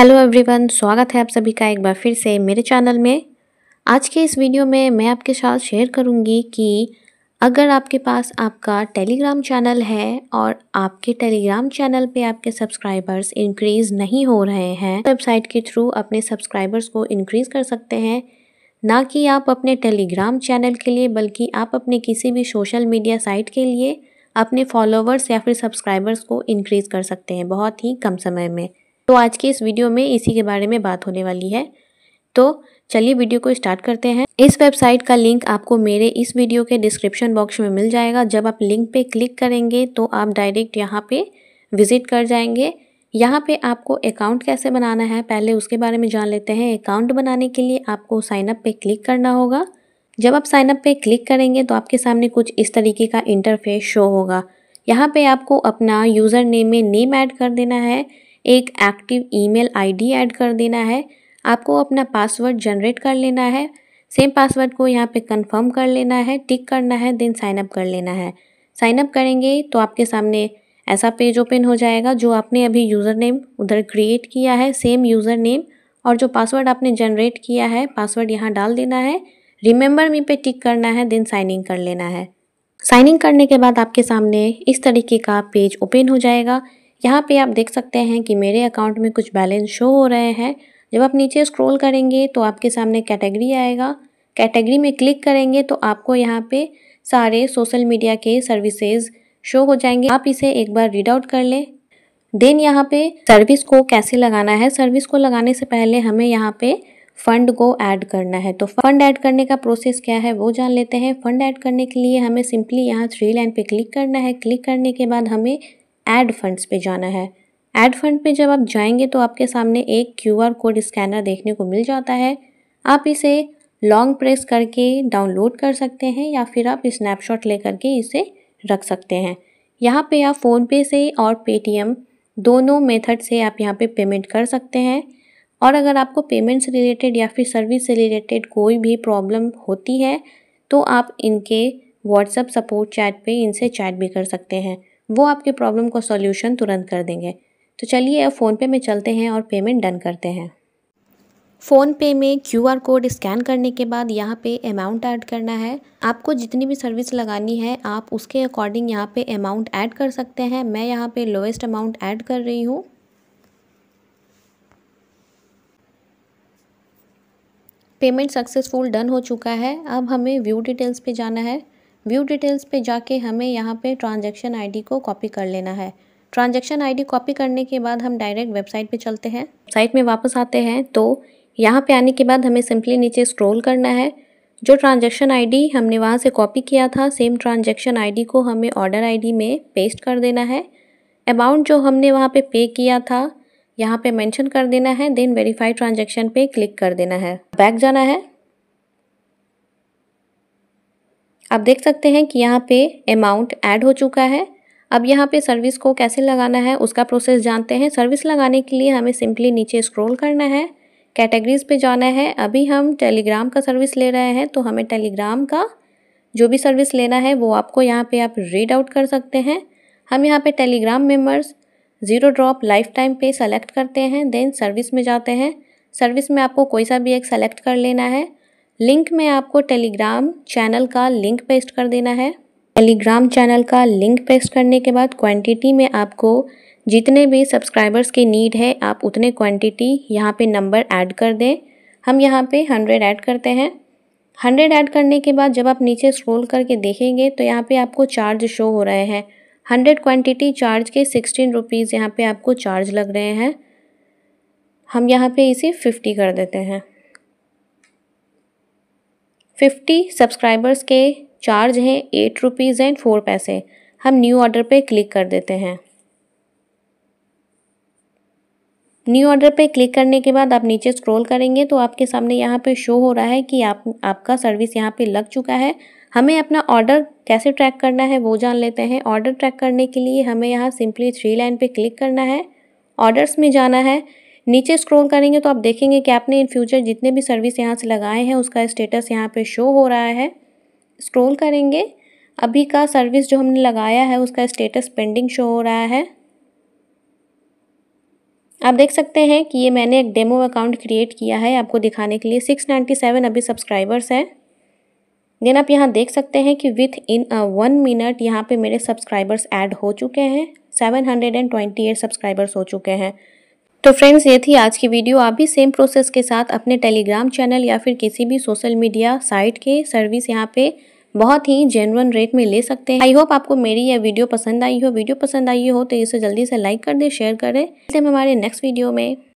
hello everyone स्वागत है आप सभी का एक बार फिर से मेरे चैनल में आज के इस वीडियो में मैं आपके साथ शेयर करूंगी कि अगर आपके पास आपका टेलीग्राम चैनल है और आपके टेलीग्राम चैनल पे आपके सब्सक्राइबर्स इंक्रीज़ नहीं हो रहे हैं वेबसाइट के थ्रू अपने सब्सक्राइबर्स को इंक्रीज़ कर सकते हैं ना कि आप अपने टेलीग्राम चैनल के लिए बल्कि आप अपने किसी भी सोशल मीडिया साइट के लिए अपने फॉलोवर्स या फिर सब्सक्राइबर्स को इंक्रीज़ कर सकते हैं बहुत ही कम समय में तो आज के इस वीडियो में इसी के बारे में बात होने वाली है तो चलिए वीडियो को स्टार्ट करते हैं इस वेबसाइट का लिंक आपको मेरे इस वीडियो के डिस्क्रिप्शन बॉक्स में मिल जाएगा जब आप लिंक पे क्लिक करेंगे तो आप डायरेक्ट यहाँ पे विज़िट कर जाएंगे यहाँ पे आपको अकाउंट कैसे बनाना है पहले उसके बारे में जान लेते हैं अकाउंट बनाने के लिए आपको साइनअप पर क्लिक करना होगा जब आप साइनअप पर क्लिक करेंगे तो आपके सामने कुछ इस तरीके का इंटरफेस शो होगा यहाँ पर आपको अपना यूज़र नेम में नेम ऐड कर देना है एक एक्टिव ईमेल आईडी ऐड कर देना है आपको अपना पासवर्ड जनरेट कर लेना है सेम पासवर्ड को यहाँ पे कंफर्म कर लेना है टिक करना है देन साइनअप कर लेना है साइनअप करेंगे तो आपके सामने ऐसा पेज ओपन हो जाएगा जो आपने अभी यूज़र नेम उधर क्रिएट किया है सेम यूज़र नेम और जो पासवर्ड आपने जनरेट किया है पासवर्ड यहाँ डाल देना है रिमेंबर मी पे टिक करना है देन साइन इन कर लेना है साइन इन करने के बाद आपके सामने इस तरीके का पेज ओपन हो जाएगा यहाँ पे आप देख सकते हैं कि मेरे अकाउंट में कुछ बैलेंस शो हो रहे हैं जब आप नीचे स्क्रॉल करेंगे तो आपके सामने कैटेगरी आएगा कैटेगरी में क्लिक करेंगे तो आपको यहाँ पे सारे सोशल मीडिया के सर्विसेज शो हो जाएंगे आप इसे एक बार रीड आउट कर लें देन यहाँ पे सर्विस को कैसे लगाना है सर्विस को लगाने से पहले हमें यहाँ पे फंड को ऐड करना है तो फंड ऐड करने का प्रोसेस क्या है वो जान लेते हैं फंड ऐड करने के लिए हमें सिंपली यहाँ थ्री लाइन पे क्लिक करना है क्लिक करने के बाद हमें एड फंड्स पे जाना है एड फंड पे जब आप जाएंगे तो आपके सामने एक क्यूआर कोड स्कैनर देखने को मिल जाता है आप इसे लॉन्ग प्रेस करके डाउनलोड कर सकते हैं या फिर आप स्नैपशॉट ले करके इसे रख सकते हैं यहाँ पे आप फ़ोनपे से और पेटीएम दोनों मेथड से आप यहाँ पे पेमेंट कर सकते हैं और अगर आपको पेमेंट्स रिलेटेड या फिर सर्विस से रिलेटेड कोई भी प्रॉब्लम होती है तो आप इनके व्हाट्सअप सपोर्ट चैट पे इनसे चैट भी कर सकते हैं वो आपके प्रॉब्लम का सॉल्यूशन तुरंत कर देंगे तो चलिए अब फ़ोनपे में चलते हैं और पेमेंट डन करते हैं फ़ोनपे में क्यू आर कोड स्कैन करने के बाद यहाँ पे अमाउंट ऐड करना है आपको जितनी भी सर्विस लगानी है आप उसके अकॉर्डिंग यहाँ पे अमाउंट ऐड कर सकते हैं मैं यहाँ पे लोएस्ट अमाउंट ऐड कर रही हूँ पेमेंट सक्सेसफुल डन हो चुका है अब हमें व्यू डिटेल्स पे जाना है व्यू डिटेल्स पे जाके हमें यहाँ पे ट्रांजैक्शन आईडी को कॉपी कर लेना है ट्रांजैक्शन आईडी कॉपी करने के बाद हम डायरेक्ट वेबसाइट पे चलते हैं साइट में वापस आते हैं तो यहाँ पे आने के बाद हमें सिंपली नीचे स्क्रॉल करना है जो ट्रांजैक्शन आईडी हमने वहाँ से कॉपी किया था सेम ट्रांजेक्शन आई को हमें ऑर्डर आई में पेस्ट कर देना है अमाउंट जो हमने वहाँ पर पे किया था यहाँ पर मैंशन कर देना है देन वेरीफाइड ट्रांजेक्शन पर क्लिक कर देना है बैक जाना है आप देख सकते हैं कि यहाँ पे अमाउंट ऐड हो चुका है अब यहाँ पे सर्विस को कैसे लगाना है उसका प्रोसेस जानते हैं सर्विस लगाने के लिए हमें सिंपली नीचे स्क्रॉल करना है कैटेगरीज पे जाना है अभी हम टेलीग्राम का सर्विस ले रहे हैं तो हमें टेलीग्राम का जो भी सर्विस लेना है वो आपको यहाँ पर आप रीड आउट कर सकते हैं हम यहाँ पर Telegram members zero drop lifetime पे सेलेक्ट करते हैं देन सर्विस में जाते हैं सर्विस में आपको कोई सा भी एक सेलेक्ट कर लेना है लिंक में आपको टेलीग्राम चैनल का लिंक पेस्ट कर देना है टेलीग्राम चैनल का लिंक पेस्ट करने के बाद क्वांटिटी में आपको जितने भी सब्सक्राइबर्स की नीड है आप उतने क्वांटिटी यहाँ पे नंबर ऐड कर दें हम यहाँ पे हंड्रेड ऐड करते हैं हंड्रेड ऐड करने के बाद जब आप नीचे स्क्रॉल करके देखेंगे तो यहाँ पे आपको चार्ज शो हो रहे हैं हंड्रेड क्वांटिटी चार्ज के सिक्सटीन रुपीज़ यहाँ पर आपको चार्ज लग रहे हैं हम यहाँ पर इसे फिफ्टी कर देते हैं फिफ्टी सब्सक्राइबर्स के चार्ज हैं एट रुपीज़ एंड फोर पैसे हम न्यू ऑर्डर पे क्लिक कर देते हैं न्यू ऑर्डर पे क्लिक करने के बाद आप नीचे स्क्रॉल करेंगे तो आपके सामने यहाँ पे शो हो रहा है कि आप आपका सर्विस यहाँ पे लग चुका है हमें अपना ऑर्डर कैसे ट्रैक करना है वो जान लेते हैं ऑर्डर ट्रैक करने के लिए हमें यहाँ सिंपली थ्री लाइन पे क्लिक करना है ऑर्डर्स में जाना है नीचे स्क्रॉल करेंगे तो आप देखेंगे कि आपने इन फ्यूचर जितने भी सर्विस यहाँ से लगाए हैं उसका स्टेटस यहाँ पर शो हो रहा है स्क्रॉल करेंगे अभी का सर्विस जो हमने लगाया है उसका स्टेटस पेंडिंग शो हो रहा है आप देख सकते हैं कि ये मैंने एक डेमो अकाउंट क्रिएट किया है आपको दिखाने के लिए सिक्स नाइन्टी सेवन अभी सब्सक्राइबर्स हैं देन आप यहाँ देख सकते हैं कि विथ इन वन मिनट यहाँ पे मेरे सब्सक्राइबर्स ऐड हो चुके हैं seven hundred and twenty eight subscribers हो चुके हैं तो फ्रेंड्स ये थी आज की वीडियो आप भी सेम प्रोसेस के साथ अपने टेलीग्राम चैनल या फिर किसी भी सोशल मीडिया साइट के सर्विस यहाँ पे बहुत ही जेनवन रेट में ले सकते हैं आई होप आपको मेरी यह वीडियो पसंद आई हो वीडियो पसंद आई हो तो इसे जल्दी से लाइक कर दे शेयर करें हमारे नेक्स्ट वीडियो में